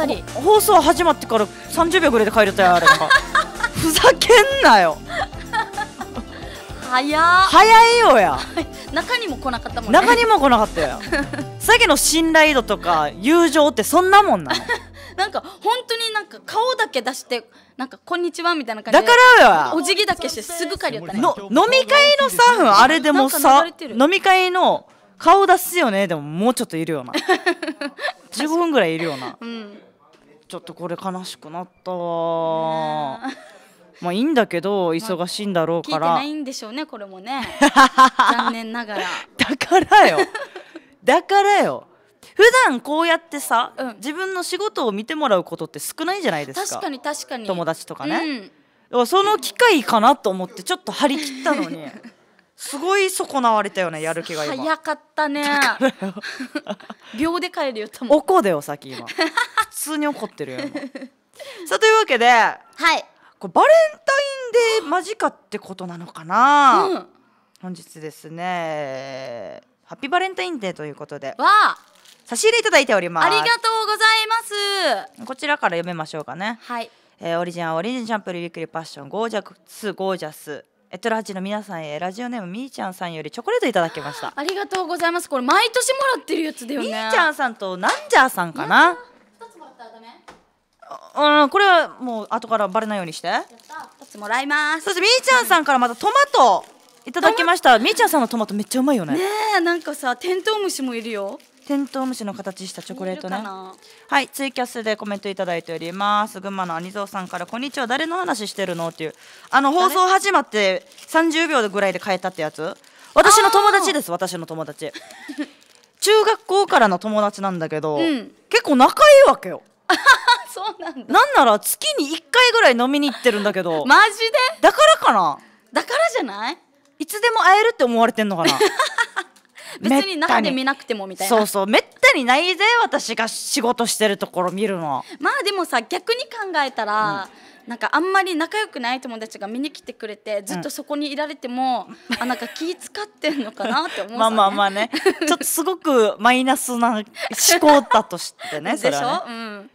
たり放送始まってから30秒ぐらいで帰れたよあれか ふざけんなよ早早いよや中にも来なかったもんね中にも来なかったよさっきの信頼度とか友情ってそんなもんなの なんか本当になんか顔だけ出してなんかこんにちはみたいな感じでだからお辞儀だけしてすぐ帰りよったね飲み会のさあれでもさ飲み会の顔出すよねでももうちょっといるよな15 分ぐらいいるよな、うんちょっとこれ悲しくなったわ。まあいいんだけど忙しいんだろうから、まあ、聞いてないんでしょうねこれもね 残念ながらだからよ だからよ普段こうやってさ、うん、自分の仕事を見てもらうことって少ないじゃないですか確かに確かに友達とかね、うん、その機会かなと思ってちょっと張り切ったのに すごい損なわれたよねやる気が今早かったね 秒で帰るよ多分怒でよ先今 普通に怒ってるよさあというわけではいこれバレンタインデー間近ってことなのかな、うん、本日ですねハッピーバレンタインデーということでわあ差し入れいただいておりますありがとうございますこちらから読めましょうかねはいえー、オリジンはオリジンチャンプルゆクくりパッションゴージャスゴージャスエトラジの皆さんへラジオネームみーちゃんさんよりチョコレートいただきましたありがとうございますこれ毎年もらってるやつだよねみーちゃんさんとなんじゃーさんかな二つもらったらダメうん、これはもう後からバレないようにしてやった2つもらいますそしてみーちゃんさんからまたトマトいただきましたみーちゃんさんのトマトめっちゃうまいよねねえなんかさテントウムシもいるよテントウムシの形したチョコレートねはいツイキャスでコメントいただいております群馬のアニゾウさんから「こんにちは誰の話してるの?」っていうあの放送始まって30秒ぐらいで変えたってやつ私の友達です私の友達中学校からの友達なんだけど、うん、結構仲いいわけよ そうなんだなんなら月に1回ぐらい飲みに行ってるんだけど マジでだからかなだからじゃないいつでも会えるって思われてんのかな 別に中で見なくてもみたいなそうそうめったにないぜ私が仕事してるところ見るのまあでもさ逆に考えたら、うん、なんかあんまり仲良くない友達が見に来てくれてずっとそこにいられても、う ん、あなんか気使ってんのかなって思う、ね、まあまあまあね ちょっとすごくマイナスな思考だとしてねそれはねでしょ、うん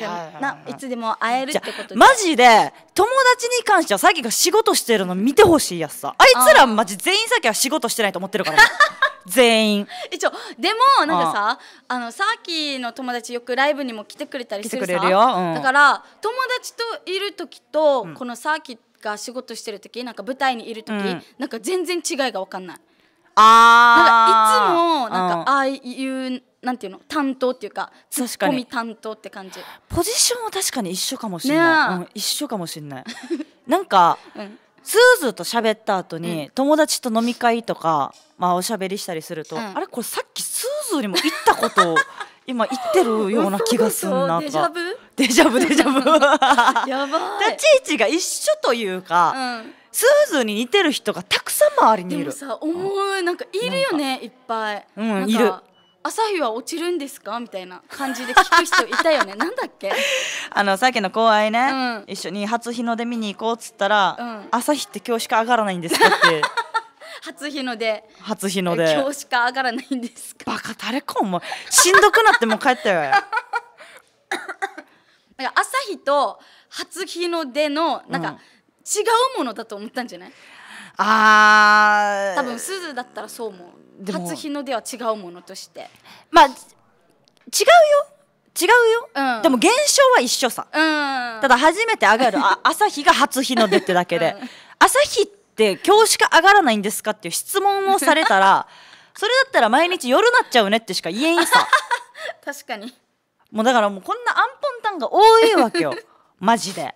ないつでも会えるってことでマジで友達に関してはさっきが仕事してるの見てほしいやつさあいつらマジ全員さっきは仕事してないと思ってるから 全員一応でもなんかさあのさっきの友達よくライブにも来てくれたりするさ、うん、だから友達といる時と、うん、このさっきが仕事してる時なんか舞台にいる時、うん、なんか全然違いが分かんないああいつもなんかああいうなんていうの担当っていうかツッコミ担当って感じポジションは確かに一緒かもしれない、うん、一緒かもしれない なんか、うん、スーズと喋った後に、うん、友達と飲み会とか、まあ、おしゃべりしたりすると、あれこれさっきスーズにも言ったことを 今言ってるような気がすんなとかデジャブデジャブやばい立ち位置が一緒というか、うん、スーズに似てる人がたくさん周りにいるでもさ思うなんかいるよねいっぱいうんいる朝日は落ちるんですかみたいな感じで聞く人いたよね なんだっけあのさっきの後輩ね、うん、一緒に初日の出見に行こうっつったら、うん、朝日って今日しか上がらないんですかって 初日の出初日の出今日しか上がらないんですかバカ誰かお前しんどくなってもう帰ったよ なんか朝日と初日の出のなんか、違うものだと思ったんじゃないああ多分すずだったらそう思う初日の出は違うものとしてまあ違うよ違うよ、うん、でも現象は一緒さ、うん、ただ初めて上がる 朝日が初日の出ってだけで、うん、朝日って今日しか上がらないんですかっていう質問をされたら それだったら毎日夜なっちゃうねってしか言えんさ 確かにもうだからもうこんなアンポンタンが多いわけよマジで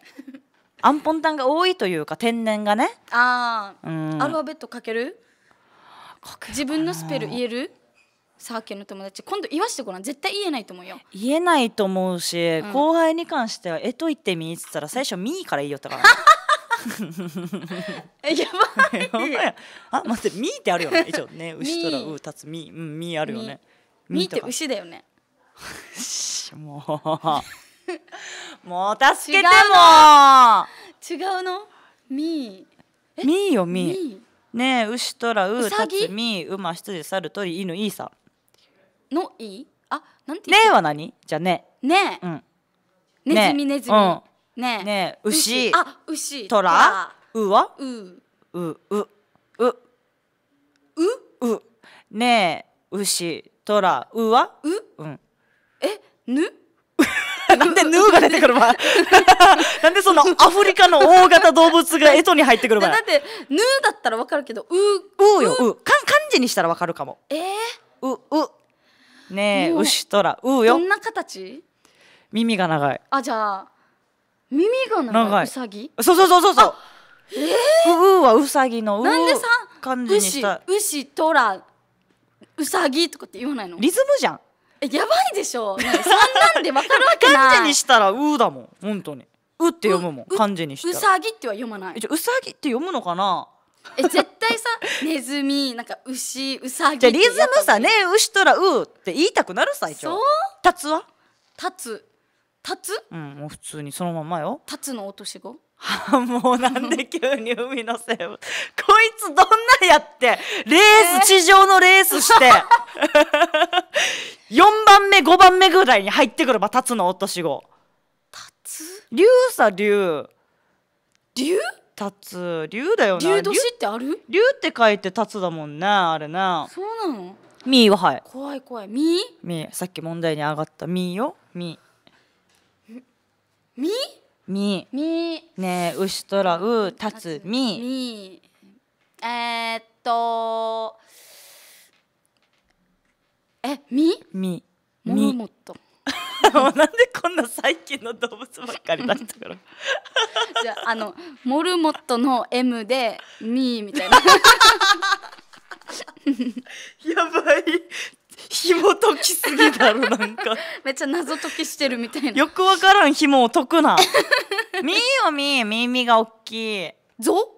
アンポンタンが多いというか天然がねああ、うん、アルファベットかける自分のスペル言えるサーケンの友達今度言わしてごらん絶対言えないと思うよ言えないと思うし、うん後輩に関しては「えっと言ってみ」っつったら最初「み」から言いよったからね えやばいほんまあ待って「み」ってあるよね一応ね牛とら「う」立つ「み」うん「み」あるよねみってう牛だよね もうもう助けても違うのみみよみねえ牛とらうたう、う、う、羊う、う。う、う、う、う、のう、う、あなんてねえは何じゃねねえ、うん、ねずみねずみ、うねえ牛あ牛とらうはううううううねえ牛とらうはううんえぬなんでヌーが出てくるわ なんでそのアフリカの大型動物がエトに入ってくるわだってヌーだったらわかるけどううようか漢字にしたらわかるかもえー、ううねえ牛とらうよどんな形耳が長いあじゃあ耳が長いウサギそうそうそうそうそうえー、ううはうさぎのうなんでさ漢字にした牛牛とらうさぎとかって言わないのリズムじゃんやばいでしょそんなんで分かるわけない漢字にしたら「う」だもん本当に「う」って読むもん漢字にしたら「うさぎ」っては読まないじゃうさぎって読むのかなえ絶対さネズミなんか牛うさぎじゃリズムさね牛たらうって言いたくなる最初そう立つは立つ立つうんもう普通にそのままよ立つの落とし子もうなんで急に海の生物 こいつどんなやってレース、地上のレースして4番目5番目ぐらいに入ってくれば立つの落とし子立つ竜さ竜竜立つ竜だよな竜年ってある竜って書いて立つだもんなあれなそうなのミーははい怖い怖いミーミーさっき問題に上がったミーよミーミーみみねうしとらうたつみえー、っとえみみみもっとなんでこんな最近の動物ばっかりだったから じゃああのモルモットの M でミーみたいな やばい紐解きすぎだろなんか めっちゃ謎解きしてるみたいなよくわからん紐を解くなみ ーよみー耳が大きいぞ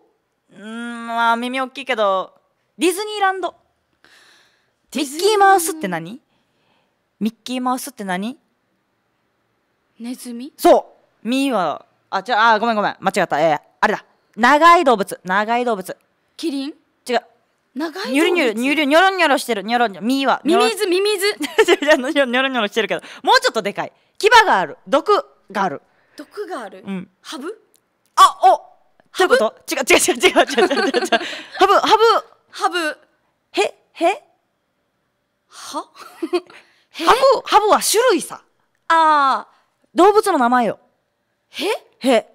うんまあ耳大きいけどディズニーランドミッキーマウスって何ミッキーマウスって何ネズミそうミーはあじゃあごめんごめん間違ったえー、あれだ長い動物長い動物キリン長いニュルニュルニュルニョロニョロしてるニョロニョロミはミミズミミズニョロニョロしてるけどもうちょっとでかい牙がある毒がある毒がある、うん、ハブあおっどういうこと違う違う違う違う違う違う違うハブハブハブへへは ハブハブは種類さあ動物の名前よへへ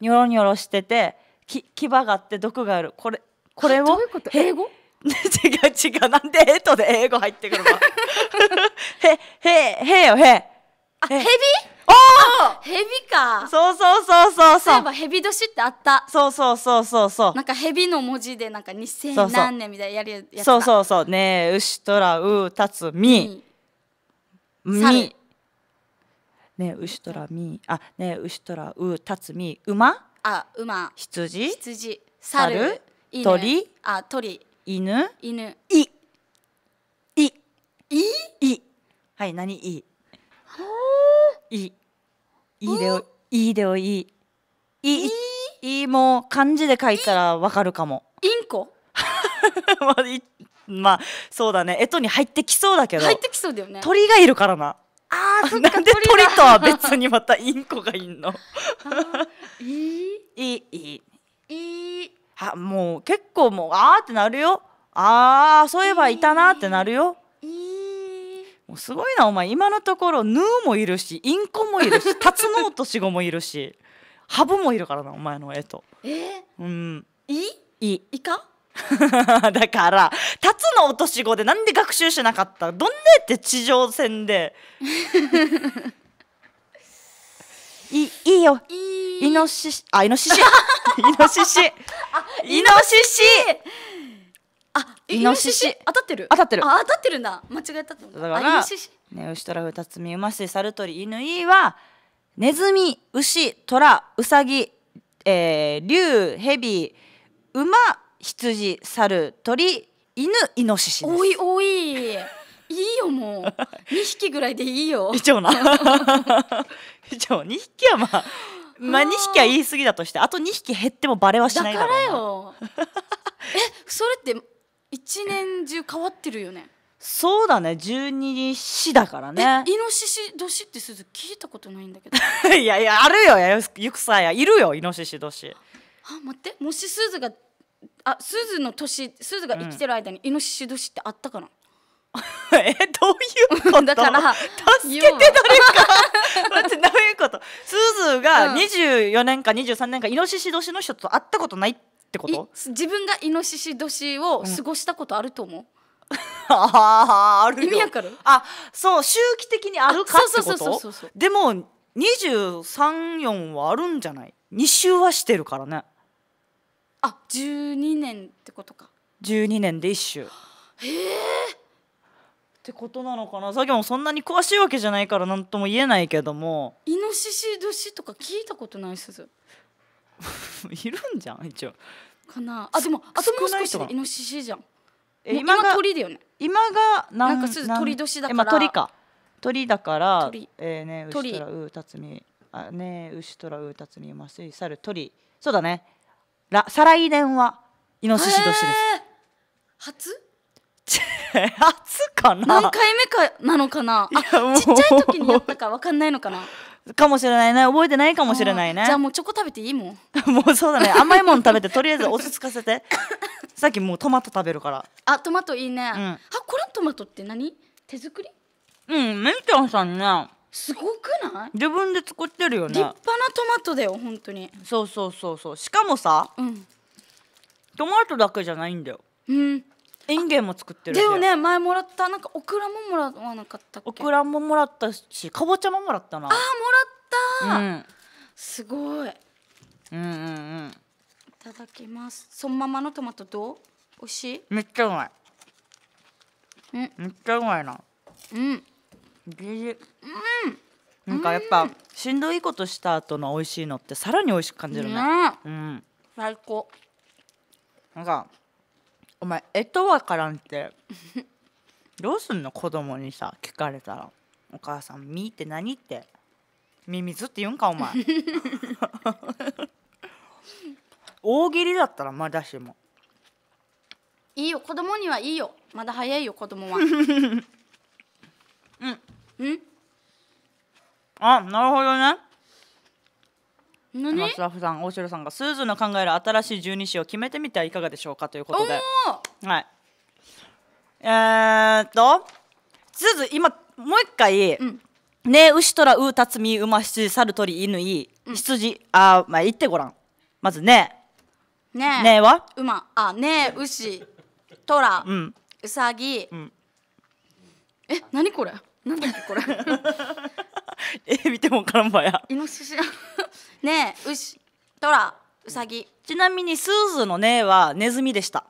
ニョロニョロしててき牙があって毒があるこれこれをどういうこと英語違う違うなんでえとで英語入ってくるの へへへよへあヘビおヘビかそうそうそうそうそうそういえばヘビ年ってあったそうそうそうそうそうなんかヘビの文字でなんか2000何年みたいなやるやつそうそうそうねえ牛とらうたつみみねえ牛とらみあねえ牛とらうたつみ馬あ馬羊羊猿いいね鳥あ鳥犬犬いいいいはい何いいいいいでおいいでおいいいいいいいもう漢字で書いたらわかるかもインコ まあまあそうだねえとに入ってきそうだけど入ってきそうだよね鳥がいるからなあーなんで鳥とは別にまたインコがいんのいいいいいいいいあもう結構もうああってなるよああそういえばいたなってなるよ、えー、もうすごいなお前今のところヌーもいるしインコもいるしタツノオトシゴもいるしハブもいるからなお前の絵とえー、うんいいいか だからタツノオトシゴでなんで学習しなかったどんなって地上戦で いいいよイノシシあイノシシ イノシシイノシシあイノシシ当たってる当たってるあ当たってるな間違えただからねウシトラフタツミウマシサルトリイヌイはネズミ牛トラウサギえー、竜ヘ馬羊猿鳥犬イノシシで多い多いいいよもう2 匹ぐらいでいいよ一応な一応2匹はまあまあ2匹は言い過ぎだとしてあと2匹減ってもバレはしないだからよ えそれって一年中変わってるよねそうだね十二子だからねイノシシ年ってすず聞いたことないんだけど いやいやあるよやよくさやいるよイノシシ年あ待ってもしすずがあすずの年すずが生きてる間にイノシシ年ってあったかな、うん えどういうことだから助けて誰かってどういうことすずが24年か23年かイノシシ年の人と会ったことないってこと自分がイノシシ年を過ごしたことあると思う、うんあある意味わかるあそう周期的にあるかってことでも234はあるんじゃない2周はしてるからねあ12年ってことか12年で1周へえってことなのかなさっきもそんなに詳しいわけじゃないから何とも言えないけどもイノシシ年とか聞いたことないすず いるんじゃん一応かなあでもあともう少しでイノシシじゃん今が鳥だよね今がなんかすず鳥年だから、ま鳥か鳥だから鳥えーね、ねうしとらうたつみあねうしとらうたつみましさる鳥そうだねら再来年はイノシシ年です、えー、初チェアツかな何回目かなのかなあちっちゃい時にやったか分かんないのかなかもしれないね覚えてないかもしれないねじゃあもうチョコ食べていいもんもうそうだね甘いもん食べてとりあえず落ち着かせてさっきもうトマト食べるからあトマトいいね、うん、あこれトマトって何手作りうんメンテナンさんねすごくない自分で作ってるよね立派なトマトだよ本当にそうそうそうそうしかもさ、うん、トマトだけじゃないんだようんインゲンも作ってるでもね前もらったなんかオクラももらわなかったっけオクラももらったしかぼちゃももらったなあーもらった、うん、すごいうんうんうんいただきますそのままのトマトどう美味しいめっちゃうまいうんめっちゃうまいなうんうんなんかやっぱ、しんどいことした後の美味しいのってさらに美味しく感じるね、ね、うん最高なんかお前えとわからんってどうすんの子供にさ聞かれたらお母さん「み」って何ってミミズって言うんかお前 大喜利だったらまだしもいいよ子供にはいいよまだ早いよ子供は うんうんあなるほどねあスタッフさん大城さんがスーズの考える新しい十二支を決めてみてはいかがでしょうかということではいえー、っとスーズ今もう一回、うん「ね牛とらうたつみ馬羊猿鳥犬い羊、うん、あまあ言ってごらんまずねねねは馬あね牛とら、うん、うさぎ、うん、え何これなだっけこれ え見てもからんばやイノシシねえ牛トラウサギちなみにスーズのねはネズミでした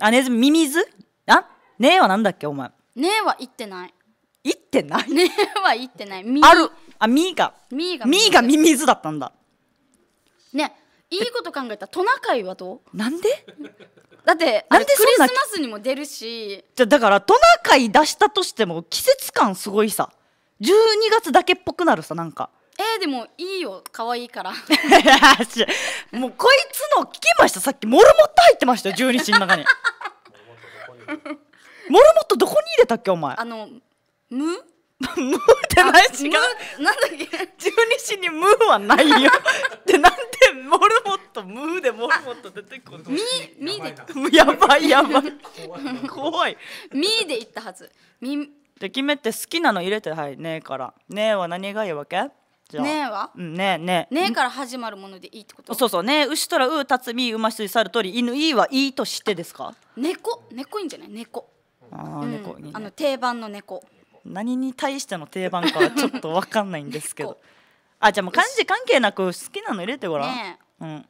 あネズミミミズあねえはなんだっけお前ねえは言ってない言ってないねえは言ってないみあるあみがみがみがミミズだったんだねいいこと考えたトナカイはどうなんでだってでクリスマスにも出るしじゃだからトナカイ出したとしても季節感すごいさ12月だけっぽくなるさなんかえー、でもいいよ可愛いから もうこいつの聞きましたさっきモルモット入ってましたよ十二神の中に モルモットどこに入れたっけお前あのむ」「無って何い違うなんだっけ十二神にむ」はないよでなんでモルモットむ」でモルモット出てこるみみでやばいやばい怖いみで言ったはずみで決めて好きなの入れてはいねえからねえは何がいいわけじゃあねえはうんねえねえねえから始まるものでいいってことそうそうね牛とらうたつみうましついさるとり犬いいはいいとしてですか猫猫いいんじゃない猫ああ、猫いいねあの定番の猫何に対しての定番かはちょっとわかんないんですけど あじゃあもう漢字関係なく好きなの入れてごらん、ね、うん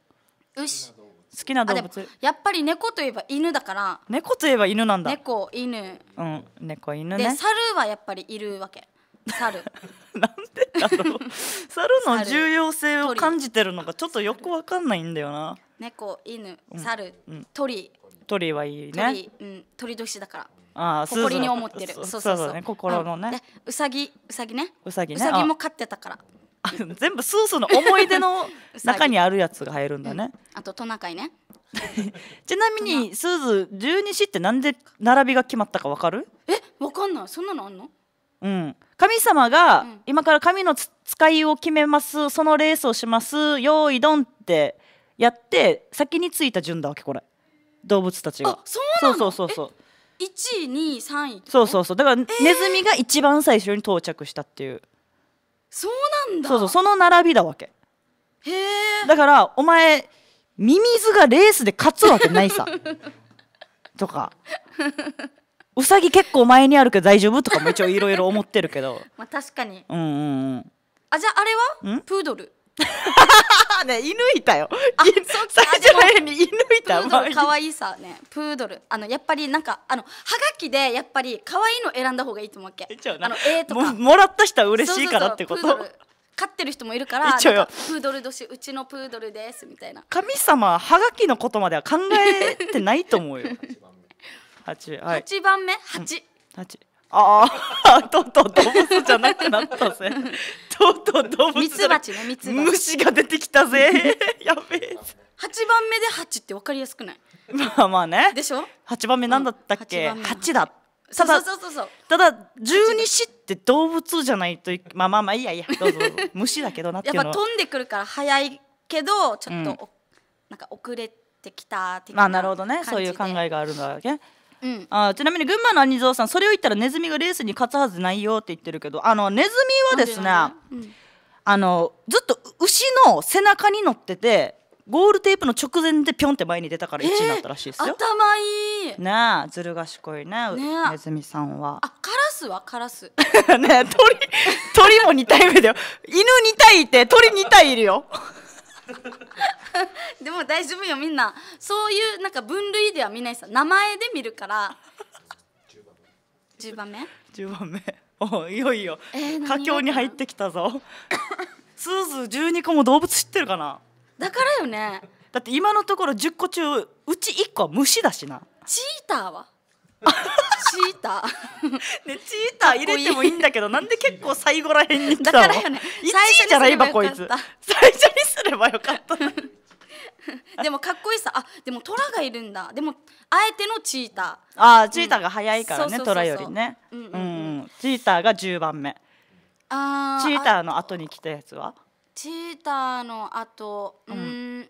牛好きな動物やっぱり猫といえば犬だから猫といえば犬なんだ猫犬うん猫犬ね猿はやっぱりいるわけ猿 なんでだろう 猿の重要性を感じてるのがちょっとよくわかんないんだよな猫犬猿、うん、鳥鳥はいいね鳥,、うん、年だからああ誇りに思ってるそうそうそうね心のね、うさぎうさぎねうさぎねうさぎも飼ってたから全部スースの思い出の 中にあるやつが入るんだね、あとトナカイねちなみにスーズ十二支ってなんで並びが決まったかわかるえわかんないそんなのあんのうん、神様が、今から神の使いを決めますそのレースをします用意ドンってやって先についた順だわけこれ動物たちがそうそうそうそう1位2位3位そうそうそうだから、ネズミが一番最初に到着したっていうそうなんだそうそうその並びだわけへえだからお前ミミズがレースで勝つわけないさとか うさぎ結構前にあるけど大丈夫とかも一応いろいろ思ってるけど まあ確かにうんうんうんあじゃああれはプードル ね犬いたよあ最初の絵に犬いたプードル可愛いさねプードルあのやっぱりなんかあのはがきでやっぱり可愛いの選んだ方がいいと思うっけあの絵とかもらった人は嬉しいからってこと飼ってる人もいるからプードル年うちのプードルですみたいな神様はがきのことまでは考えてないと思うよ 八はい。八番目八。八、うん。ああ、とうとう動物じゃなくなったぜ。とうとう動物。ミツバチね、ミツバチ。虫が出てきたぜ。やべえ。八番目で八ってわかりやすくない。まあまあね。でしょ。八番目なんだったっけ。八、うん、だ。ただそうそうそうただ十二支って動物じゃないとまあまあまあいいやいや どうぞ虫だけどなっていうのはやっぱ飛んでくるから早いけどちょっと、うん、なんか遅れてきた的なまあなるほどねそういう考えがあるんだけうん、あちなみに群馬のアニゾウさんそれを言ったらネズミがレースに勝つはずないよって言ってるけどあのネズミはですね、ねうん、あのずっと牛の背中に乗っててゴールテープの直前でピョンって前に出たから1位になったらしいですよ、えー、頭いいねえずる賢いねねネズミさんはあカラスはカラス ね鳥鳥も2体目だよ犬2体いて鳥2体いるよ でも大丈夫よみんなそういうなんか分類では見ないさ名前で見るから10番目10番目おいよいよ佳境、えー、に入ってきたぞ スーズ12個も動物知ってるかなだからよねだって今のところ10個中うち1個は虫だしなチーターはチーターねチーター入れてもいいんだけどなんで結構最後らへんに来たのだからよね最初じゃないばこいつ最初にすればよかった でもかっこいいさあでもトラがいるんだでもあえてのチーターあーチーターが早いからね、トラよりねうん、チーターが10番目あーチーターの後に来たやつはチーターの後うん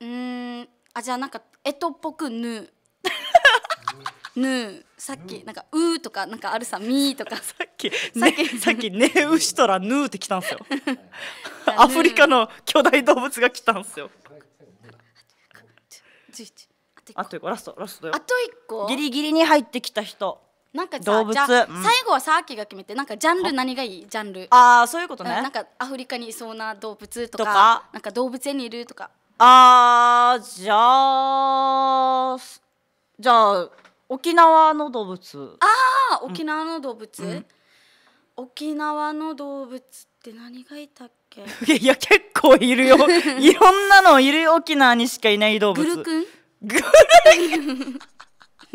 うんあじゃあなんかえとっぽくぬぬさっきなんかうとかなんかあるさみとかさっきさっき、ね、さっきねうしとらぬーって来たんですよ アフリカの巨大動物が来たんですよあと一個ラストラストあと一個ギリギリに入ってきた人なんか動物うん、最後はサーキが決めてなんかジャンル何がいいジャンルああそういうことねなんかアフリカにいそうな動物とかなんか動物園にいるとかあーじゃあじゃあ沖縄の動物ああ沖縄の動物、うん、沖縄の動物って何がいたっけ いや結構いるよ いろんなのいる沖縄にしかいない動物グルくんグル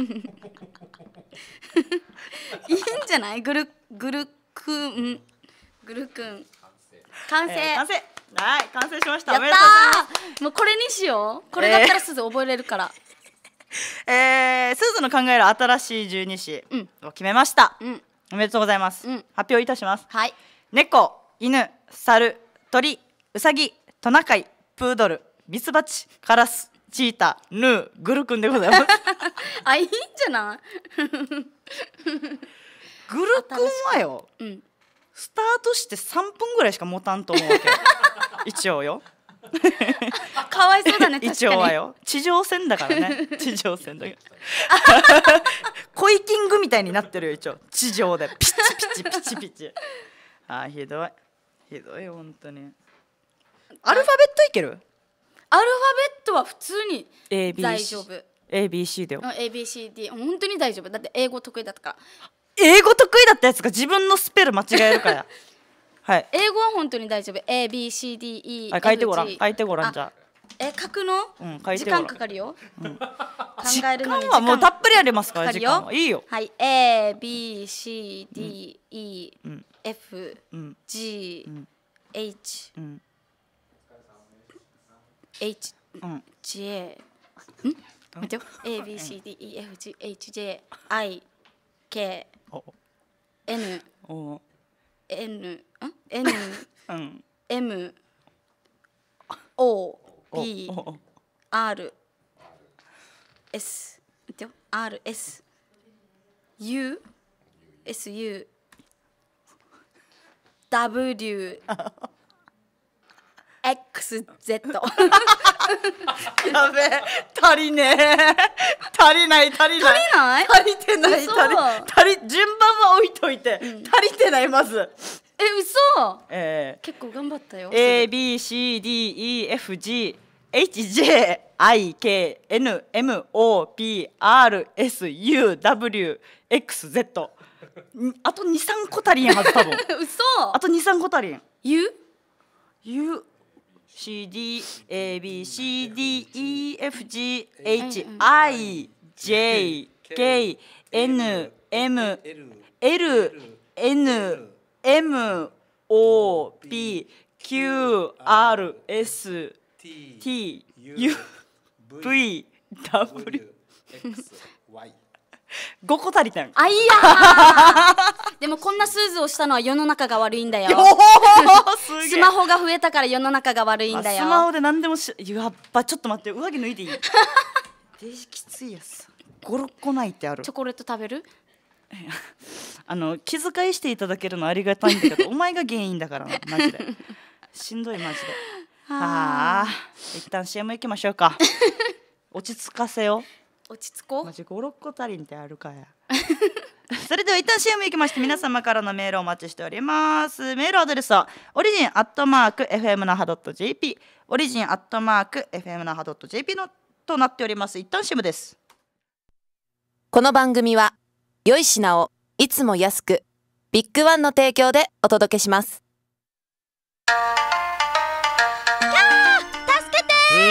いいんじゃないグルグルくんグルくん完成、えー、完成はい完成しましたやったもうこれにしようこれだったらすず覚えれるから、えー えー、スーズの考える新しい十二支を決めました、うんおめでとうございます、うん発表いたしますはい猫犬猿鳥うさぎトナカイプードルミツバチカラスチーターヌーグルんでございます あいいんじゃない グルんはようんスタートして3分ぐらいしか持たんと思うわけ一応よ かわいそうだね 確かに地上戦だからね 地上戦だからコイキングみたいになってるよ一応地上でピチピチピチピチあひどいひどい本当にアルファベットいけるアルファベットは普通に大丈夫 ABC でよ ABCD 本当に大丈夫だって英語得意だったから英語得意だったやつが自分のスペル間違えるからはい、英語は本当に大丈夫 ABCDE 書いてごらん書いてごらんじゃえ書くの、うん、書時間かかるよ、うん、考えるのに時間はもうたっぷりありますから時間はいいよはい ABCDEFG、うん、うん H、うん、ん待ってよ ABCDEFGHJIKN N N、M O B R S R S U S U W XZ やべ足りねえ足りない足りない足りてない足り順番は置いといて、うん、足りてないまずえ嘘えー、結構頑張ったよ ABCDEFG HJIKNMOPRSUWXZ あと二三個足りんはず多分 嘘あと二三個足りん U? U C D A B C D E F G H I J K N M L N M O P Q R S T U V W Y 5個足りたんあいやでもこんなスーズをしたのは世の中が悪いんだよ スマホが増えたから世の中が悪いんだよ、まあ、スマホで何でもしやっぱちょっと待って上着脱いでいいきつ いやつ56個ないってあるチョコレート食べるあの気遣いしていただけるのありがたいんだけど お前が原因だからなマジでしんどいマジではあ一旦 CM 行きましょうか落ち着かせよ落ち着こうマジ56個足りんてあるかや それでは一旦 CM 行きまして皆様からのメールをお待ちしておりますメールアドレスはオリジンアットマーク FM なは .jp オリジンアットマーク FM なは .jp のとなっております一旦 CM ですこの番組は良い品をいつも安くビッグワンの提供でお届けします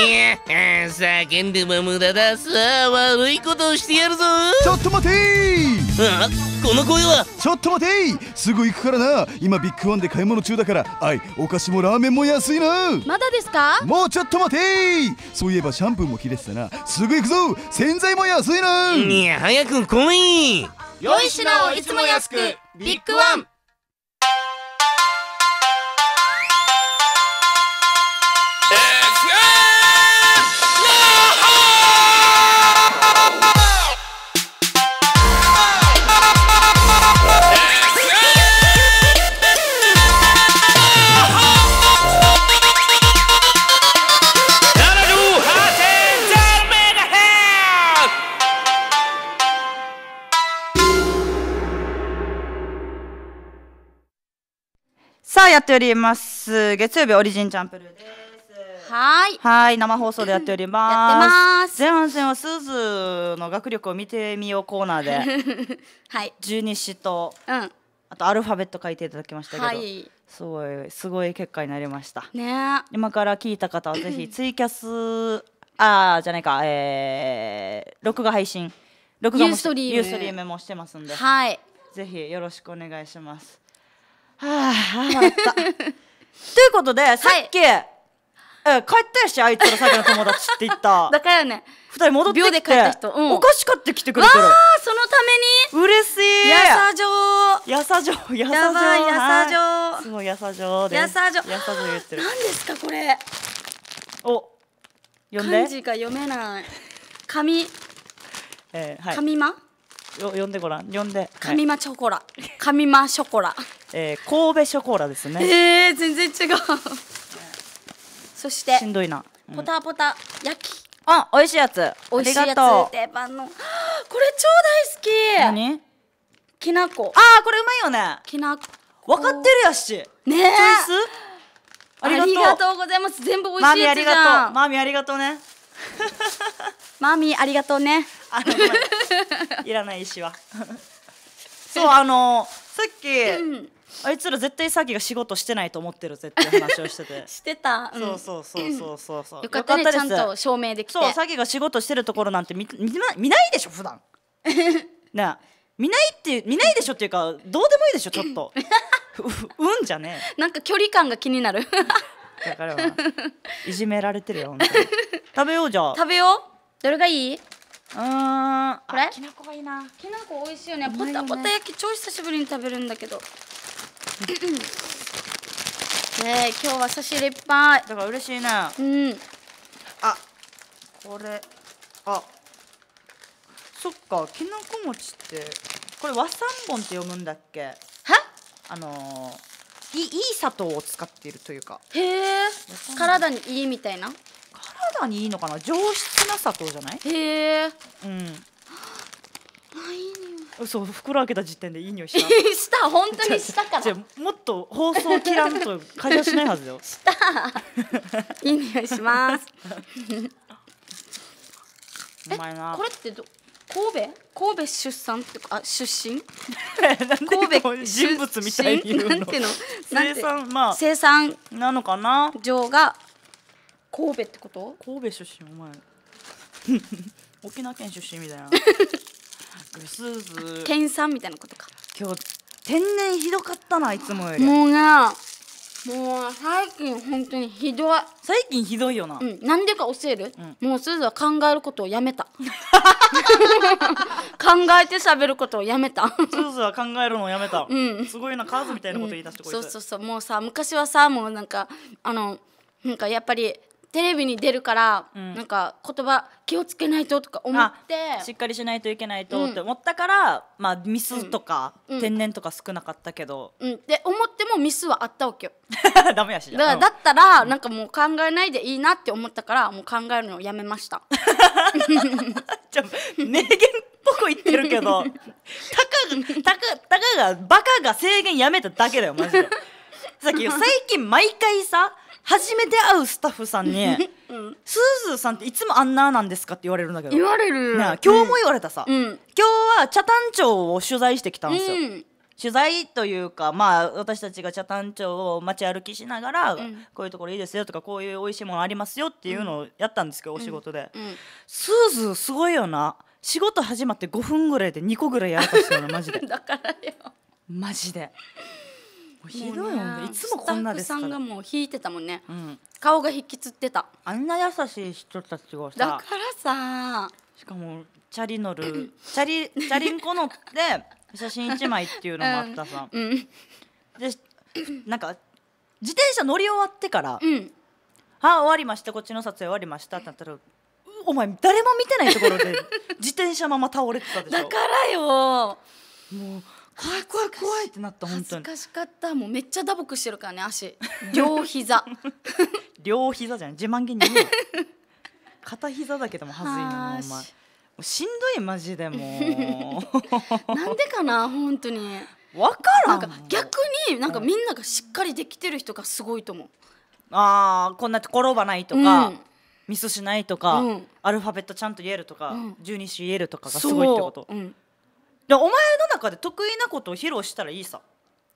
や叫んでも無駄ださあ悪いことをしてやるぞちょっと待てあこの声はちょっと待てすぐ行くからな今ビッグワンで買い物中だからあいお菓子もラーメンも安いなまだですかもうちょっと待てそういえばシャンプーも切れてたなすぐ行くぞ洗剤も安いないや早く来いよいしなをいつも安くビッグワンております月曜日オリジンチャンプルですはいはい生放送でやっておりますます。前半戦はスーズの学力を見てみようコーナーで はい十二支と、うん、あとアルファベット書いていただきましたけど、はい、すごいすごい結果になりましたね今から聞いた方はぜひツイキャスああじゃないかえー、録画配信録画もユーストリームもしてますんではいぜひよろしくお願いしますはあ笑った ということでさっき、え帰ったやしあいつらさっきの友達って言った だからね二人戻ってき秒で帰った人うんお菓子買ってきてくれてるあそのた嬉しめいにやさじょうやさじょうやさじょうやさじょうすごいやさじょうですやさじょうやさじょう言ってる何ですかこれお読ん漢字が読めない紙 えーはい紙間よ読んでごらん読んで神間チョコラ神間ショコラえー、神戸ショコラですねえー、全然違うそしてしんどいな、うんポタポタ焼きあ美味しいやつ美味しいやつ定番の これ超大好き何きなこああこれうまいよねきなこ分かってるやしねえチョスありがとうがとうございます全部美味しいミーあやつりじゃがとうマーミありがとうね マーミーありがとうねあのいらない石はそうあのさっき、うん、あいつら絶対さっきが仕事してないと思ってる絶対話をしてて してた、うん、そうそうそうそうそうそう、よかったねったちゃんと証明できてそうさっきが仕事してるところなんて見見見ないでしょ普段 ね見ないって見ないでしょっていうかどうでもいいでしょちょっとうんじゃねなんか距離感が気になるだからいじめられてるよ本当に食べようじゃあ食べようどれがいいうんこれきなこがいいなきなこ美味しいよねポタポタ焼き超久しぶりに食べるんだけどね今日は差し入れいっぱいだから嬉しいねうんあこれあそっかきなこ餅ってこれ和三盆って読むんだっけはあのーいい砂糖を使っているというかへえ体にいいみたいな体にいいのかな上質な砂糖じゃないへえうんそう袋開けた時点でいい匂いしたした 本当にしたからもっと包装切らんと会話しないはずよした いい匂いします えこれってど神戸神戸出産ってあ出身 神戸人物みたいになんてうの生産まあ生産なのかな上が神戸ってこと神戸出身お前 沖縄県出身みたいな 天産みたいなことか今日天然ひどかったないつもよりもうなもう最近本当にひどい最近ひどいよな、うん、なんでか教える、うん、もうすずは考えることをやめた考えてしゃべることをやめたすずは考えるのをやめた、うん、すごいなカーズみたいなこと言い出して、うん、そうそうそうもうさ昔はさもうなんかあのなんかやっぱりテレビに出るから、うん、なんか言葉気をつけないととか思ってしっかりしないといけないとって思ったから、うん、まあミスとか、うん、天然とか少なかったけど、うん、思ってもミスはあったわけよ ダメやしだからだったら、なんかもう考えないでいいなって思ったからもう考えるのをやめました ちょ名言っぽく言ってるけど たかがたかたかがバカが制限やめただけだよマジで。さっき最近毎回さ初めて会うスタッフさんに、うん「すーずーさんっていつもあんななんですか?」って言われるんだけど言われるな今日も言われたさ、うん今日は茶谷町を取材してきたんですよ、うん取材というかまあ私たちが茶谷町を街歩きしながら、んこういうところいいですよとかこういう美味しいものありますよっていうのをやったんですけど、お仕事で、うんスーズーすごいよな仕事始まって5分ぐらいで2個ぐらいやらかしたマジで だからよマジでひどいよねいつもこんなですからさんがもう引いてたもんね、うん、顔が引きつってたあんな優しい人たちがさだからさしかもチャリ乗る チャリチャリンコ乗って写真1枚っていうのもあったさ、うん、でなんか自転車乗り終わってから「うん、あ終わりましたこっちの撮影終わりました」ってなったら「お前誰も見てないところで自転車まま倒れてたでしょ」だからよもう怖い怖い怖いってなった本当に恥ずかしかったもうめっちゃ打撲してるからね足両膝 両膝じゃん自慢げに片膝だけでも恥ずいなお前しんどいマジでもう なんでかな本当に分からん逆になんかみんながしっかりできてる人がすごいと思う、うん、ああこんな転ばないとか、うん、ミスしないとか、うん、アルファベットちゃんと言えるとか、うん、1言えるとかがすごいってこと、でお前の中で得意なことを披露したらいいさ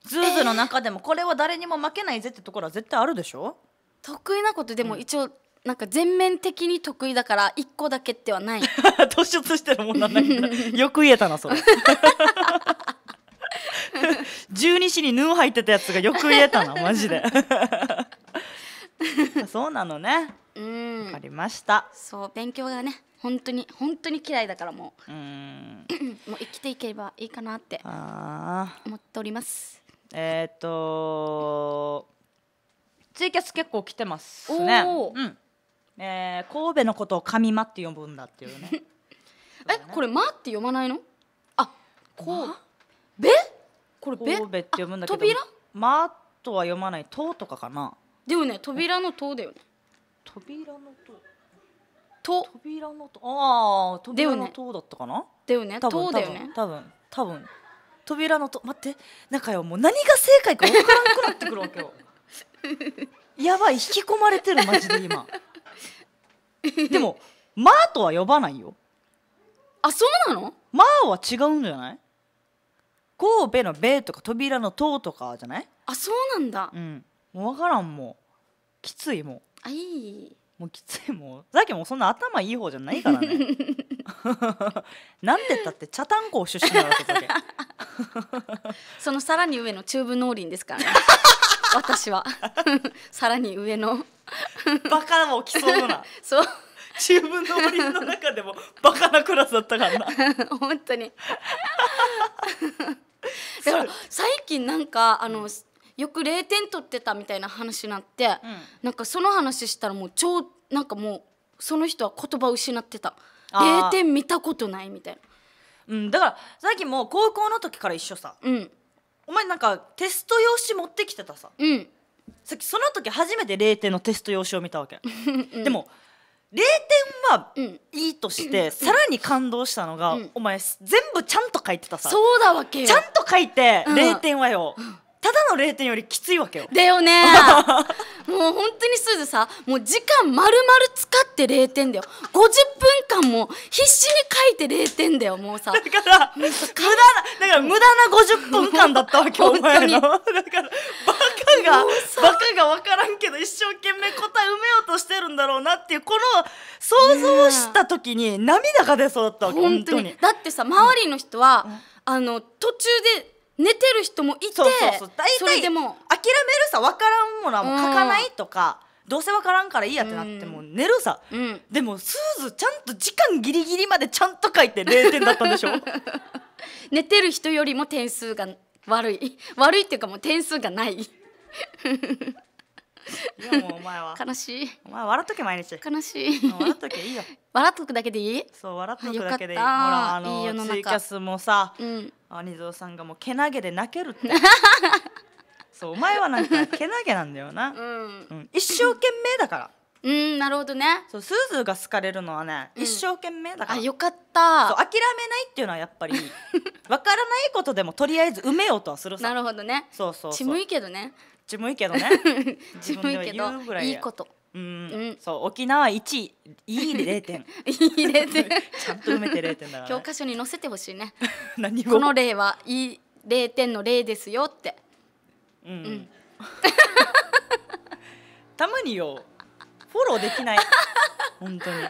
ズーズの中でもこれは誰にも負けないぜってところは絶対あるでしょ得意なことでも一応、なんか全面的に得意だから一個だけってはない 突出してるもんなんだけどよく 言えたなそれ十二支に縫う入ってたやつがよく言えたなマジで そうなのねわかりましたそう勉強がね本当に本当に嫌いだからもう もう生きていければいいかなって思っておりますえっ、とツイキャス結構来てますね、うん、えー、神戸のことを神間って呼ぶんだっていうね ね、えこれ「ま」って読まないのあこう「べ」これ「べ」神戸って読むんだけど扉「ま」とは読まない「と」とかかなでもね扉の「と」だよね扉の「と」と扉の塔ああ扉の塔だったかなだよね多分だよね多分多分扉の塔待ってなんかよもう何が正解か分からんくなってくるわけよ やばい引き込まれてるマジで今 でも「まあ」とは呼ばないよあそうなのまあは違うんじゃない神戸の「べ」とか扉の「と」とかじゃないあそうなんだうん分からんもうきついもうあいいもうきついもうさっきもそんな頭いい方じゃないからねなんてったって茶炭鉱出身なわけだけそのさらに上の中部農林ですからね私はさらに上のバカを競うな そう中部農林の中でもバカなクラスだったからな 本当にだから最近なんかあの、うんよく0点取ってたみたいな話になって、うん、なんかその話したらもう超なんかもうその人は言葉失ってた0点見たことないみたいな。うん、だからさっきも高校の時から一緒さ、うん、お前なんかテスト用紙持ってきてたさ、うん、さっきその時初めて0点のテスト用紙を見たわけ、うん、でも0点はいいとして、うん、さらに感動したのが、うん、お前全部ちゃんと書いてたさそうだわけちゃんと書いて0点はよ、うんただの0点よりきついわけよだよね もう本当にすずさもう時間まるまる使って0点だよ50分間も必死に書いて0点だよもうさだから無駄なだから無駄な50分間だったわけお前のだからバカがバカが分からんけど一生懸命答え埋めようとしてるんだろうなっていうこの想像した時に涙が出そうだったわけ、ね、本当にだってさ周りの人は、うん、あの途中で寝てる人もいてそうそうそう大体それでも諦めるさ分からんものはもう書かないとか、うん、どうせ分からんからいいやってなっても寝るさ、うん、でもすーずちゃんと時間ギリギリまでちゃんと書いて0点だったんでしょ 寝てる人よりも点数が悪い悪いっていうかもう点数がない いやもうお前は悲しいお前笑っとけ毎日悲しい笑っとけいいよ笑っとくだけでいいそう笑っとくだけでいいほらあのいいツイキャスもさ、うん、兄蔵さんがもうけなげで泣けるって そうお前はなんかけなげなんだよな、うん、うん、一生懸命だからうんなるほどねそうスーズが好かれるのはね、一生懸命だからあよかったそう諦めないっていうのはやっぱり分からないことでもとりあえず埋めようとはするさなるほどねそうそうそうむいけどねちもいいけどね自分で言うぐらい いいことうん、うん、そう沖縄一位いい零点 いい0点 ちゃんと埋めて零点だから、ね、教科書に載せてほしいね何この例はいい零点の例ですよってうん、うん、たまによフォローできない本当に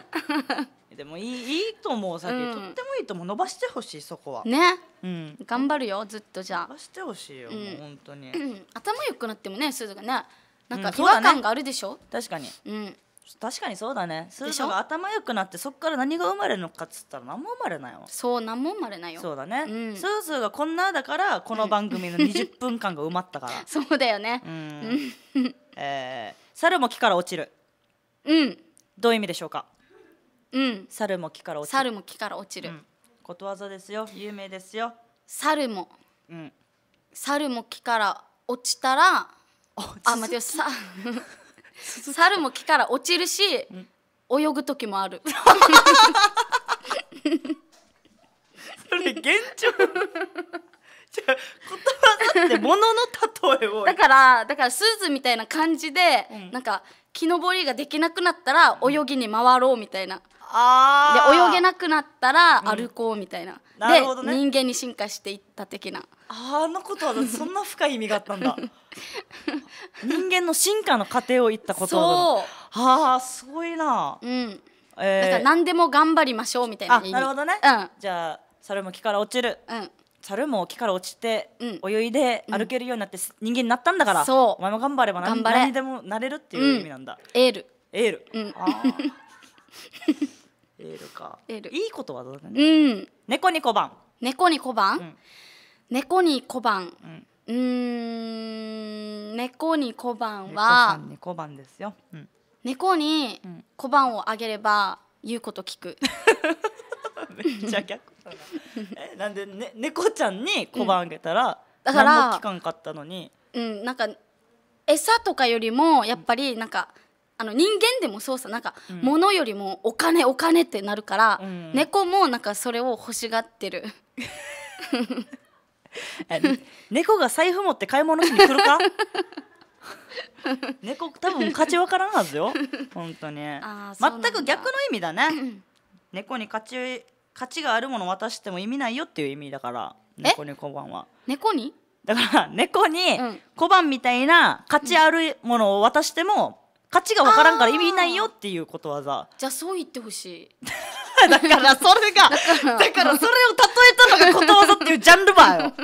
でもいいいいと思うさっき、うん、とってもいいと思う伸ばしてほしいそこはねうん、頑張るよずっとじゃあしてほしいよ、うん、本当に、頭良くなってもねすずがねなんか違和感があるでしょ、うんね、確かに、うん、確かにそうだねすずが頭良くなってそこから何が生まれるのかっつったら何も生まれないよそう何も生まれないよそうだね、うん、すずがこんなだからこの番組の20分間が埋まったから そうだよねうんえー、猿も木から落ちるうんどういう意味でしょうかうん猿も木から落ちる猿も木から落ちる、うんことわざですよ有名ですよ猿も、うん、猿も木から落ちたらあ待ってさ 猿も木から落ちるし、うん、泳ぐ時もあるそれ現状じゃ言葉だってものの例えをだからだからスーツみたいな感じで、うん、なんか木登りができなくなったら泳ぎに回ろうみたいな。うんで泳げなくなったら歩こうみたいな、うん、なるほどね、人間に進化していった的なあのことはそんな深い意味があったんだ 人間の進化の過程を言ったことそうはあすごいなうんえー、か何でも頑張りましょうみたいななるほどね、うん、じゃあ猿も木から落ちる、うん、猿も木から落ちて、うん、泳いで歩けるようになって人間になったんだから、うお前も頑張れば何張れ何でもなれるっていう意味なんだ、エールエール、うん、ああエールかエールいいことはどうだねうん猫に小判猫に小判、うん、猫に小判うん猫に小判は猫さんですよ、うん、猫に小判をあげれば言うこと聞く めっちゃ逆 えなんで、ね、猫ちゃんに小判あげたら、だから何も聞かんかったのにうんなんか餌とかよりもやっぱりなんか、うんあの人間でもそうさなんか、うん、物よりもお金お金ってなるから、うん、猫もなんかそれを欲しがってる 猫が財布持って買い物しに来るか 猫多分価値分からんはずよ本当に 全く逆の意味だね、猫に勝ち価値があるもの渡しても意味ないよっていう意味だから猫に小判は猫にだから猫に小判みたいな価値あるものを渡しても、価値が分からんから意味ないよっていうことわざじゃあそう言ってほしい だからそれが だからそれを例えたのがことわざっていうジャンルばよ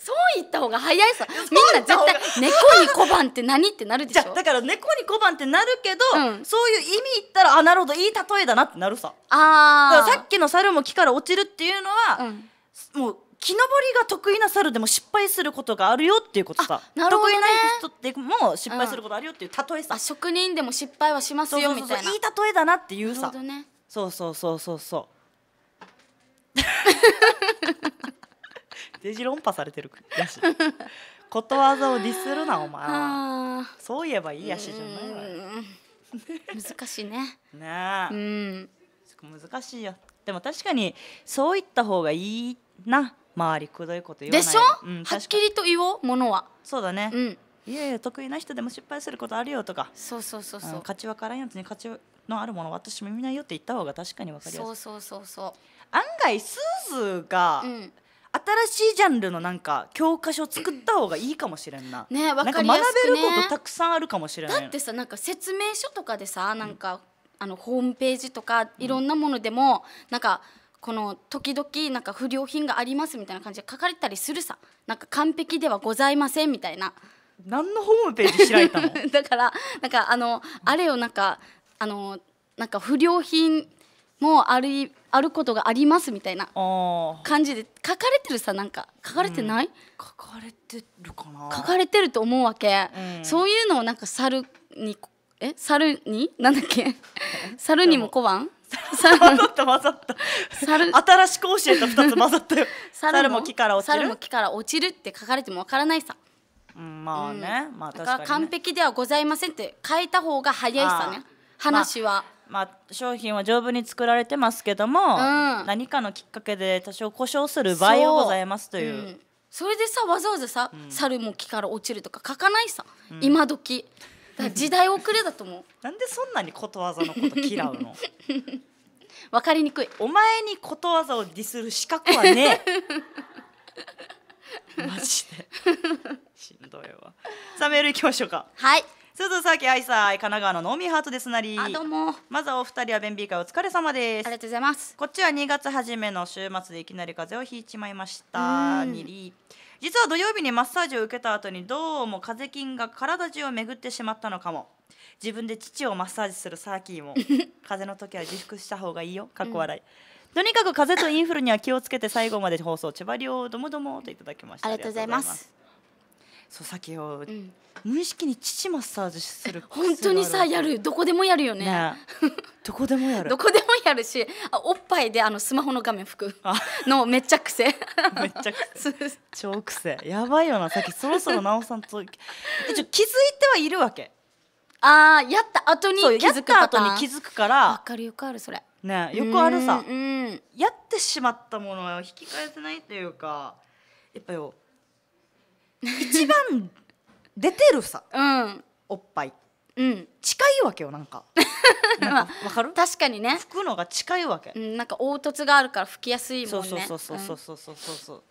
そう言った方が早いさみんな絶対「猫に小判って何?」ってなるでしょだから猫に小判ってなるけど、うん、そういう意味言ったらあなるほどいい例えだなってなるさあさっきの猿も木から落ちるっていうのは、うん、もう木登りが得意な猿でも失敗することがあるよっていうことさ、なるほどね、得意な人でも失敗することあるよっていう例えさ、うん、職人でも失敗はしますよみたいないい例えだなっていうさ、ね、そうそうそうそうそう デジ論破されてるやしことわざをディスるなお前そういえばいいやしじゃない難しいねねうん難しいよでも確かにそういった方がいいってな周りくどいこと言わないでしょ、うん、はっきりと言おうものはそうだね、うん、いやいや得意な人でも失敗することあるよとかそうそうそうそう、勝ち分からんやつに勝ちのあるもの私も見ないよって言った方が確かに分かりやすいそうそうそうそう案外スーズが、うん新しいジャンルのなんか教科書を作った方がいいかもしれんな。ね、わかりやすく、ね、学べることたくさんあるかもしれない。だってさ、なんか説明書とかでさ、なんか、うん、あのホームページとかいろんなものでも、うん、なんかこの時々なんか不良品がありますみたいな感じで書かれたりするさなんか完璧ではございませんみたいな何のホームページ開いたの だからなんかあのあれをなんかあのなんか不良品もあるあることがありますみたいな感じで書かれてるさなんか書かれてない、うん、書かれてるかな書かれてると思うわけ、うん、そういうのをなんか猿にえ猿になんだっけ 猿にも小判混ざった混ざった猿新しく教えた2つ混ざったよ猿も木から落ちる猿も木から落ちるって書かれてもわからないさ、うん、まあね、うん、まあ確かに、ね、完璧ではございませんって書いた方が早いさね話は、まあ、まあ、商品は丈夫に作られてますけども、うん、何かのきっかけで多少故障する場合はございますというそれでさわざわざさ、猿も木から落ちるとか書かないさ、今時時代遅れだと思うなんでそんなにことわざのこと嫌うの わかりにくいお前にことわざをディスる資格はねえ マジでしんどいわさあメールいきましょうかはい鈴崎愛さん神奈川のノーミーハートですなりあどうもまずはお二人は便秘会お疲れ様ですありがとうございますこっちは2月初めの週末でいきなり風邪をひいちまいましたにり実は土曜日にマッサージを受けた後にどうも風邪菌が体中を巡ってしまったのかも自分で父をマッサージするサーキーも 風邪の時は自粛した方がいいよかっこ笑い、うん、とにかく風邪とインフルには気をつけて最後まで放送千葉りょうどもどもといただきましたありがとうございますそう先を、うん、無意識に父マッサージする本当にさやるどこでもやるよね、ね、どこでもやるどこでもやるしあおっぱいであのスマホの画面拭くのめっちゃ癖めっちゃ癖 超癖やばいよなさっきそろそろなおさんとえちょ気づいてはいるわけあーやった後に気づくパターンやった後に気づくからわかるよくあるそれねよくあるさやってしまったものは引き返せないというかやっぱよ一番出てるさ、うん、おっぱい、うん、近いわけよ なんかわかる確かにね拭くのが近いわけ、うん、なんか凹凸があるから拭きやすいもんねそうそうそうそうそうそうそうそう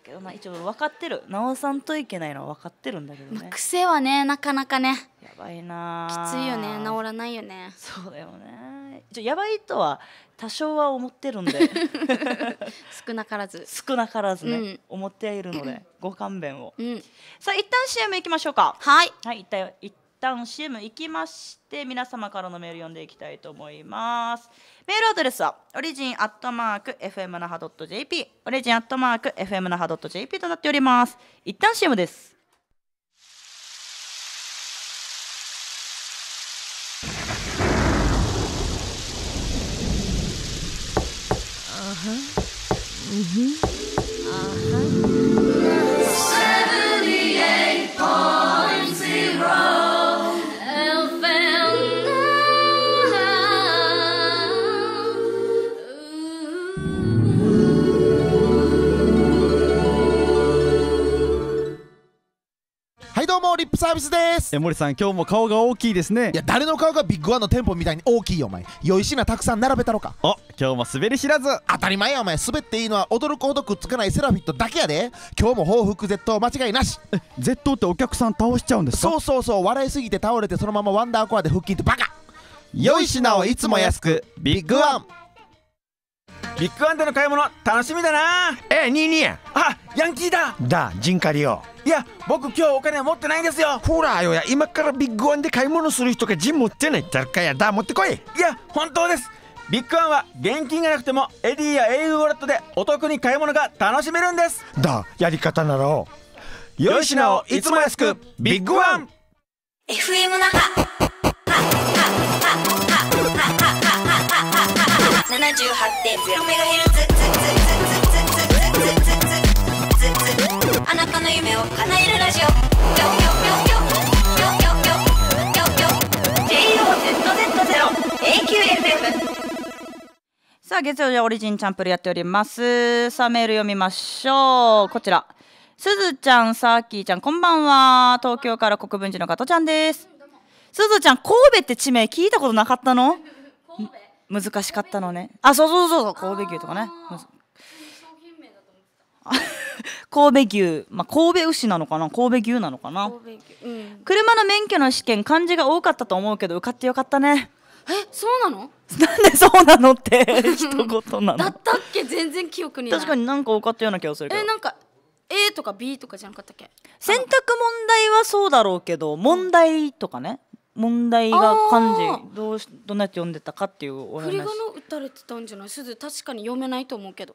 ったけどな一応分かってる直さんといけないのは分かってるんだけどね、癖はねなかなかねやばいなきついよね治らないよねそうだよねやばいとは多少は思ってるんで 少なからず少なからずね、うん、思っているのでご勘弁を、うん、さあ一旦 CM いきましょうかはい、はい、一旦一旦 CM 行きまして皆様からのメール読んでいきたいと思いますメールアドレスはオリジンアットマーク FM 那覇 .jp オリジンアットマーク FM 那覇 .jp となっております一旦 CM ですあはうんあはリップサービスですえ森さん今日も顔が大きいですねいや誰の顔がビッグワンの店舗みたいに大きいよお前よいしなたくさん並べたろかお今日も滑り知らず当たり前やお前滑っていいのは驚くほどくっつかないセラフィットだけやで今日も報復 Z 間違いなしえ Z ってお客さん倒しちゃうんですかそうそうそう笑いすぎて倒れてそのままワンダーコアで腹筋ってバカよいしなをいつも安くビッグワンビッグワンでの買い物楽しみだなええニーニーあヤンキーだだジンカリよいや僕今日お金は持ってないんですよほらよや今からビッグワンで買い物する人がジン持ってないだかやだ持ってこいいや本当ですビッグワンは現金がなくてもエディやエイウォレットでお得に買い物が楽しめるんですだやり方ならよしなをいつも安くビッグワン FM 那覇 78.0MHz あなたの夢を叶えるラジオさあ月曜日はオリジンチャンプルやっておりますさあメール読みましょうこちらすずちゃんさーきーちゃんこんばんは東京から国分寺の加トちゃんですすずちゃん神戸って地名聞いたことなかったの神戸難しかったのねあそうそうそうそう神戸牛とかね 神戸牛、まあ、神戸牛なのかな神戸牛なのかな、うん、車の免許の試験漢字が多かったと思うけど受かってよかったねえそうなの なんでそうなのって 一言なのだったっけ全然記憶に確かになんか多かったような気がするけどえなんか A とか B とかじゃなかったっけ選択問題はそうだろうけど問題とかね、問題が漢字どうしどんなやつ読んでたかっていうお話振り仮名打たれてたんじゃないすず確かに読めないと思うけど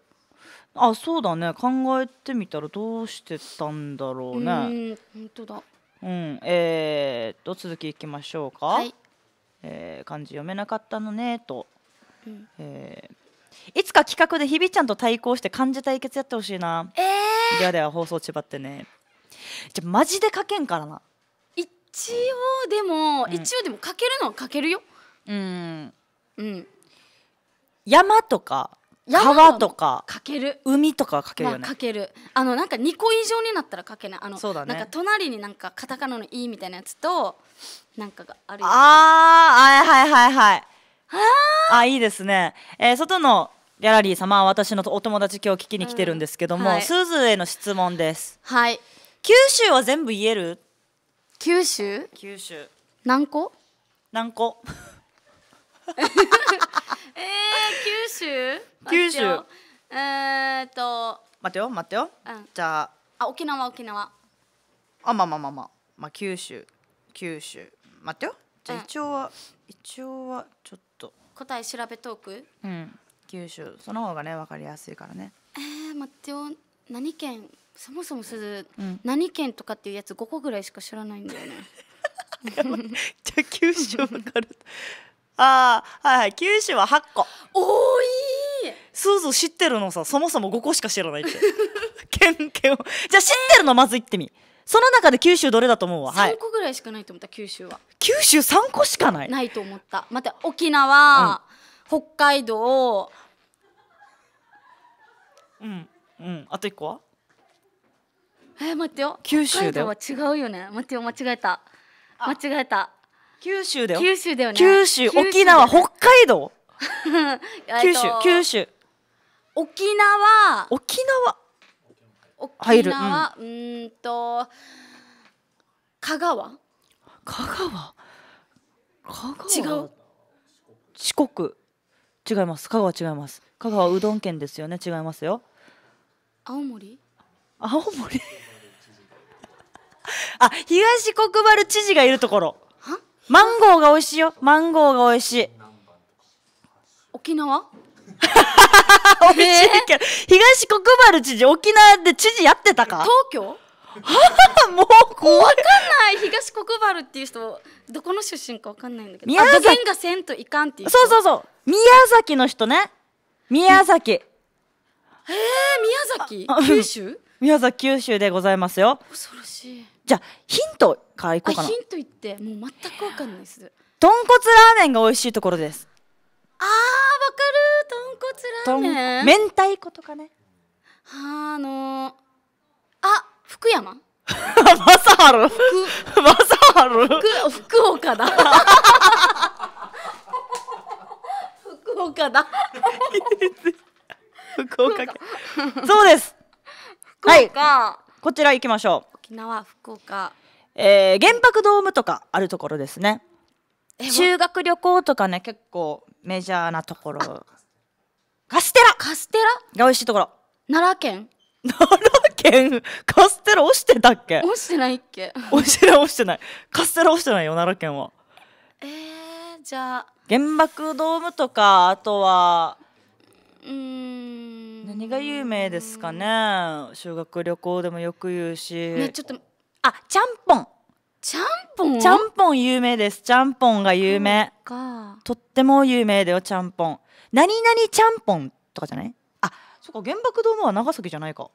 あそうだね考えてみたらどうしてたんだろうねうん本当だうんえー、っと続きいきましょうか、はい、えー、漢字読めなかったのねと、うん、えー、いつか企画で日比ちゃんと対抗して漢字対決やってほしいなええー、ではでは放送ちばってねじゃマジで書けんからな一応でも、うん、一応でも書けるのは書けるようんうん山とか川とかかける海とかはかけるよね、まあ、かけるあのなんか2個以上になったらかけないあのそうだ、ね、なんか隣になんかカタカナの「い」みたいなやつとなんかがあるああはいはいはいはいああいいですね、えー、外のギャラリー様は私のお友達今日聞きに来てるんですけども、うんはい、スーズへの質問ですはい九州は全部言える九州九州何個何個 えー、九州九州えー、っと待ってよ待ってよ、うん、じゃああ沖縄沖縄あまあまあまあまあ、まあ、九州九州待ってよじゃあ一応は、うん、一応はちょっと答え調べとくうん九州その方がね分かりやすいからねえー、待ってよ何県そもそもすず、うん、何県とかっていうやつ5個ぐらいしか知らないんだよねじゃあ九州わかるああはいはい九州は8個多いスーズ知ってるのさそもそも5個しか知らないって 県県をじゃあ知ってるのまず言ってみ、その中で九州どれだと思うわ3個ぐらいしかないと思った九州は九州3個しかないないと思ったまた沖縄、うん、北海道うんうんあと1個はえ待ってよ九州では違うよね待ってよ間違えた間違えた九州だよ九州だよね九州沖縄北海道 九州九州沖縄沖縄入るうんと香川香川香川四国違います香川違います香川うどん県ですよね違いますよ青森青森あ、東国原知事がいるところ。マンゴーが美味しいよ。マンゴーが美味しい。沖縄 美味しいけど、東国原知事、沖縄で知事やってたか東京 もう怖わかんない東国原っていう人どこの出身かわかんないんだけど宮崎がせんといかんっていうそうそうそう宮崎の人ね宮崎へえー、宮崎九州宮崎九州でございますよ恐ろしいじゃあヒントからいこうかなヒント言ってもう全くわかんないです豚骨ラーメンが美味しいところですあーわかる豚骨ラーメン明太子とかねあのー、あ福山マサハルマサハル福福岡だ福岡だ 福岡そうですはいこちら行きましょう沖縄福岡えー、原爆ドームとかあるところですね修学旅行とかね結構メジャーなところカステラカステラが美味しいところ奈良県奈良県カステラ落ちてたっけ落ちてないっけ押してない押してないカステラ落ちてないよ奈良県はえー、じゃあ原爆ドームとかあとはうん何が有名ですかね修学旅行でもよく言うし、ね、ちょっとあちゃんぽんちゃんぽんちゃんぽん有名ですちゃんぽんが有名とっても有名だよちゃんぽん何々ちゃんぽんとかじゃないあそっか原爆ドームは長崎じゃないか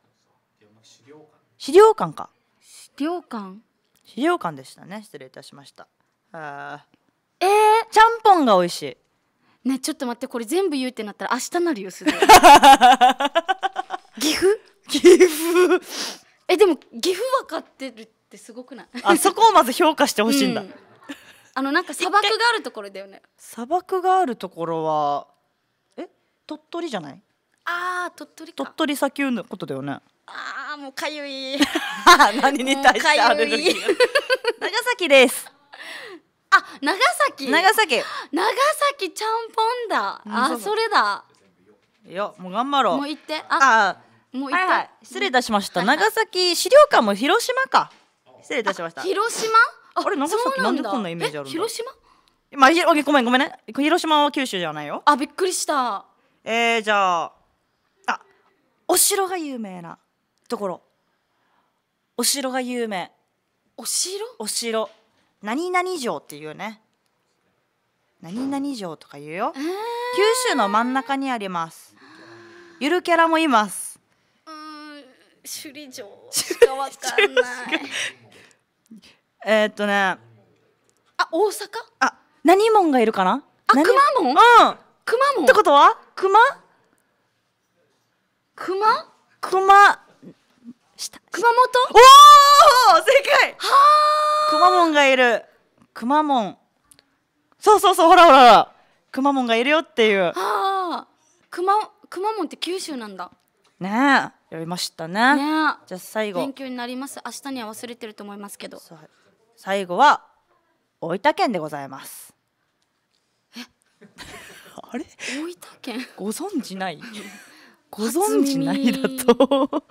資料館か資料館資料館でしたね失礼いたしましたあえー、ちゃんぽんが美味しいねちょっと待ってこれ全部言うってなったら明日なるよすぐ 岐阜岐阜えでも岐阜分かってるってすごくないあそこをまず評価してほしいんだ、うん、あのなんか砂漠があるところだよね砂漠があるところはえ鳥取じゃないあー鳥取鳥取砂丘のことだよねああもうかゆい 何に対してある長崎ですあ長崎長崎長崎ちゃんぽんだ、あそれだいやもう頑張ろうもう行ってああもう行って、はいはい、失礼いたしました、長崎資料館も広島か失礼いたしました広島あれ長崎なんでこんなイメージある広島まあ、ひごめんごめんね広島は九州じゃないよあびっくりしたえー、じゃああお城が有名なところお城が有名お城お城何々城っていうね何々城とか言うよ、えー、九州の真ん中にありますゆるキャラもいますうん首里城しかわかんないえっとねあ大阪あ何門がいるかなあ熊門うん熊門ってことは熊熊熊した熊本おお正解はあ。くまモンがいるくまモンそうそうそうほらほらくまモンがいるよっていうはあくまくまモンって九州なんだねえやりましたねねじゃあ最後勉強になります明日には忘れてると思いますけど最後は大分県でございますえ あれ大分県ご存知ない ご存知ないだと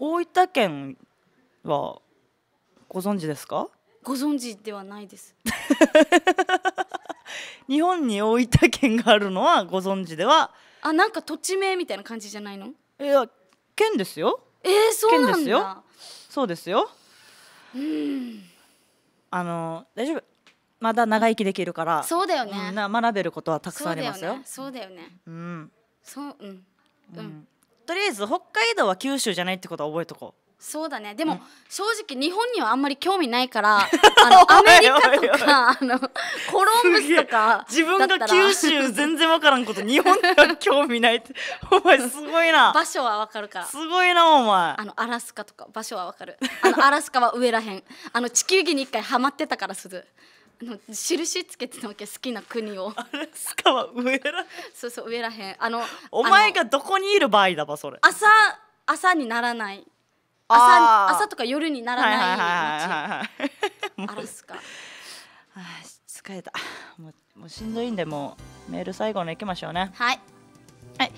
大分県はご存知ですかご存知ではないです 日本に大分県があるのはご存知ではあなんか土地名みたいな感じじゃないのいや県ですよえー、そうなんですよそうですようんあの大丈夫まだ長生きできるからそうだよね、うん、学べることはたくさんありますよそうだよねそうだよねうんそううん、うん、うんとりあえず北海道は九州じゃないってことは覚えとこうそうだねでも、うん、正直日本にはあんまり興味ないから あのアメリカとかあのコロンブスとか自分が九州全然分からんこと日本には興味ないって お前すごいな場所は分かるからすごいなお前あのアラスカとか場所は分かるあのアラスカは上らへんあの地球儀に一回ハマってたからすずあの印つけてたわけ好きな国をアラスカは上らそうそう上らへんあのお前がどこにいる場合だばそれ朝朝にならない朝朝とか夜にならない街アラスカ疲れたもうもうしんどいんでもうメール最後のいきましょうねはいはい、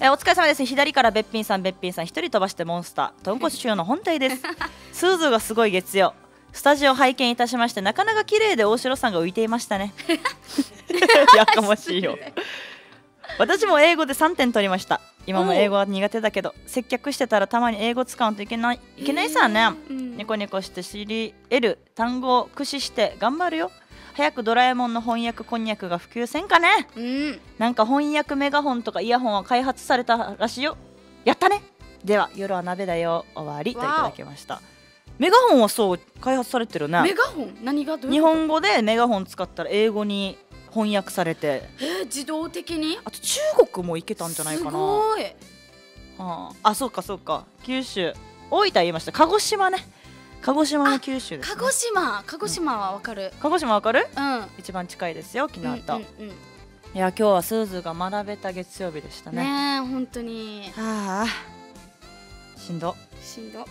えー、お疲れ様です。左からべっぴんさん、べっぴんさん、一人飛ばしてモンスター、豚骨腫瘍の本体です。スーズがすごい月曜。スタジオ拝見いたしましてなかなか綺麗で大城さんが浮いていましたね やかましいよ私も英語で3点取りました今も英語は苦手だけど接客してたらたまに英語使うといけないいけないさね、うん、ニコニコして知り得る単語を駆使して頑張るよ早くドラえもんの翻訳こんにゃくが普及せんかね、うん、なんか翻訳メガホンとかイヤホンは開発されたらしいよやったねでは夜は鍋だよ終わりといただきましたメガホンはそう開発されてるねメガホン何がどう日本語でメガホン使ったら英語に翻訳されてえー、自動的にあと中国も行けたんじゃないかなすごい、はあ、あそうかそうか九州大分言いました鹿児島ね鹿児島の九州、ね、鹿児島鹿児島はわかる、うん、鹿児島わかるうん一番近いですよ沖縄と、うんうん、うん、いや今日はすーずが学べた月曜日でしたねね本当にはあしんどしんど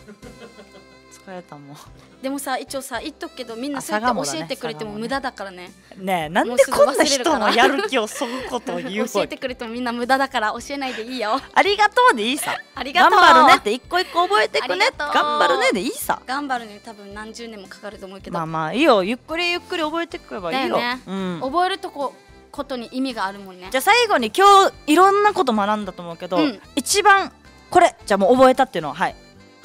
疲れたもんでもさ一応さ言っとくけどみんなそうやって教えてくれても無駄だからねねえなんでこんな人のやる気をそぐことを言う教えてくれてもみんな無駄だから教えないでいいよありがとうでいいさありがとう頑張るねって一個一個覚えてくね頑張るねでいいさ頑張るね多分何十年もかかると思うけどまあまあいいよゆっくりゆっくり覚えてくればいいよ、ねうん、覚えるとこことに意味があるもんねじゃあ最後に今日いろんなこと学んだと思うけど、うん、一番これじゃあもう覚えたっていうのははい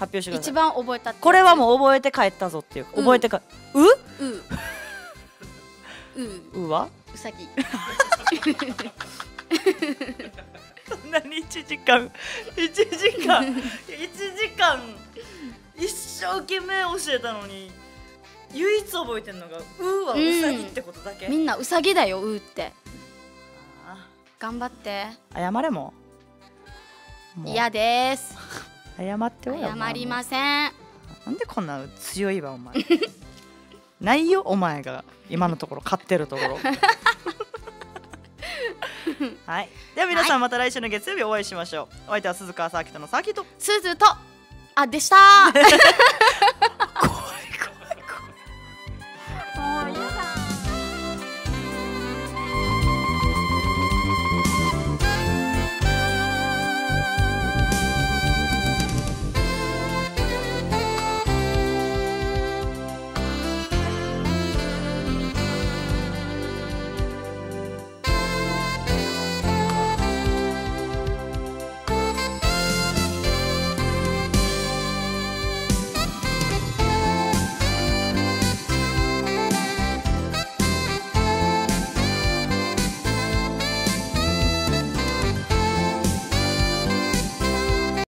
発表してください一番覚えたこれはもう覚えて帰ったぞっていう覚えてか、うううううはうさぎそんなに1時間1時間1時間一生懸命教えたのに唯一覚えてるのが「う」はうさぎってことだけ、うん、みんなうさぎだよ「う」って頑張って謝れも嫌です謝ってお謝りませんなんでこんな強いわお前 ないよお前が今のところ勝ってるところ はいでは皆さんまた来週の月曜日お会いしましょう、お相手は鈴川サーキットのサーキット鈴とあでした